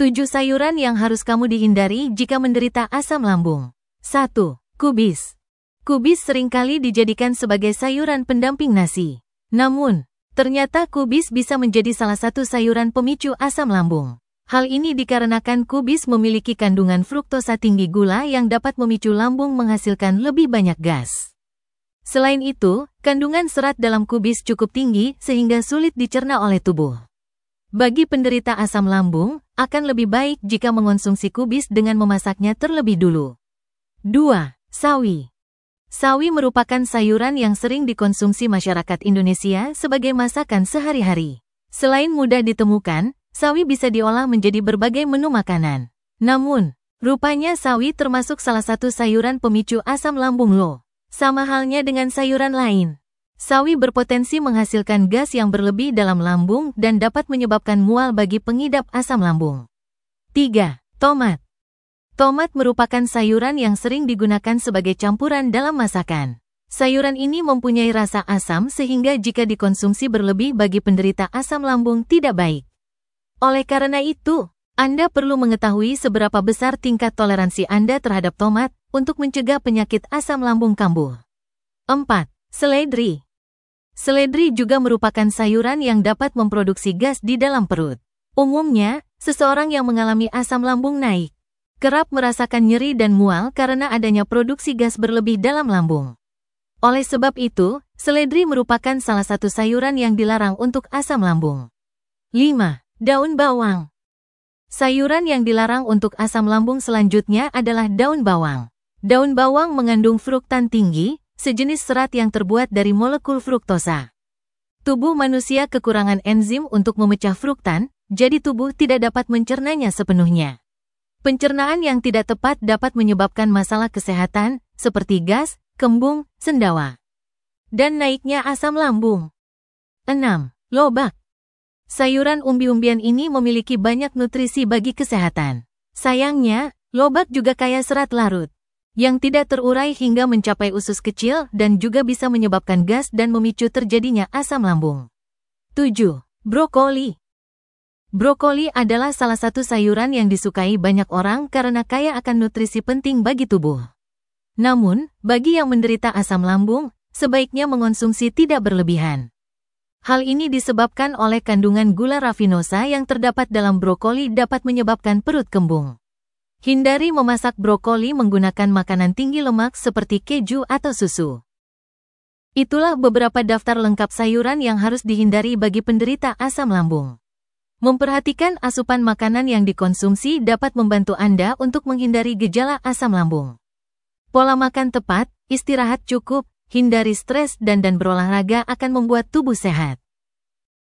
7 sayuran yang harus kamu dihindari jika menderita asam lambung. 1. Kubis. Kubis seringkali dijadikan sebagai sayuran pendamping nasi. Namun, ternyata kubis bisa menjadi salah satu sayuran pemicu asam lambung. Hal ini dikarenakan kubis memiliki kandungan fruktosa tinggi gula yang dapat memicu lambung menghasilkan lebih banyak gas. Selain itu, kandungan serat dalam kubis cukup tinggi sehingga sulit dicerna oleh tubuh. Bagi penderita asam lambung, akan lebih baik jika mengonsumsi kubis dengan memasaknya terlebih dulu. 2. Sawi Sawi merupakan sayuran yang sering dikonsumsi masyarakat Indonesia sebagai masakan sehari-hari. Selain mudah ditemukan, sawi bisa diolah menjadi berbagai menu makanan. Namun, rupanya sawi termasuk salah satu sayuran pemicu asam lambung lo. Sama halnya dengan sayuran lain. Sawi berpotensi menghasilkan gas yang berlebih dalam lambung dan dapat menyebabkan mual bagi pengidap asam lambung. 3. Tomat Tomat merupakan sayuran yang sering digunakan sebagai campuran dalam masakan. Sayuran ini mempunyai rasa asam sehingga jika dikonsumsi berlebih bagi penderita asam lambung tidak baik. Oleh karena itu, Anda perlu mengetahui seberapa besar tingkat toleransi Anda terhadap tomat untuk mencegah penyakit asam lambung kambuh. 4. Seledri Seledri juga merupakan sayuran yang dapat memproduksi gas di dalam perut. Umumnya, seseorang yang mengalami asam lambung naik kerap merasakan nyeri dan mual karena adanya produksi gas berlebih dalam lambung. Oleh sebab itu, seledri merupakan salah satu sayuran yang dilarang untuk asam lambung. 5. Daun bawang Sayuran yang dilarang untuk asam lambung selanjutnya adalah daun bawang. Daun bawang mengandung fruktan tinggi, sejenis serat yang terbuat dari molekul fruktosa. Tubuh manusia kekurangan enzim untuk memecah fruktan, jadi tubuh tidak dapat mencernanya sepenuhnya. Pencernaan yang tidak tepat dapat menyebabkan masalah kesehatan, seperti gas, kembung, sendawa, dan naiknya asam lambung. 6. Lobak Sayuran umbi-umbian ini memiliki banyak nutrisi bagi kesehatan. Sayangnya, lobak juga kaya serat larut yang tidak terurai hingga mencapai usus kecil dan juga bisa menyebabkan gas dan memicu terjadinya asam lambung. 7. Brokoli Brokoli adalah salah satu sayuran yang disukai banyak orang karena kaya akan nutrisi penting bagi tubuh. Namun, bagi yang menderita asam lambung, sebaiknya mengonsumsi tidak berlebihan. Hal ini disebabkan oleh kandungan gula rafinosa yang terdapat dalam brokoli dapat menyebabkan perut kembung. Hindari memasak brokoli menggunakan makanan tinggi lemak seperti keju atau susu. Itulah beberapa daftar lengkap sayuran yang harus dihindari bagi penderita asam lambung. Memperhatikan asupan makanan yang dikonsumsi dapat membantu Anda untuk menghindari gejala asam lambung. Pola makan tepat, istirahat cukup, hindari stres dan dan berolahraga akan membuat tubuh sehat.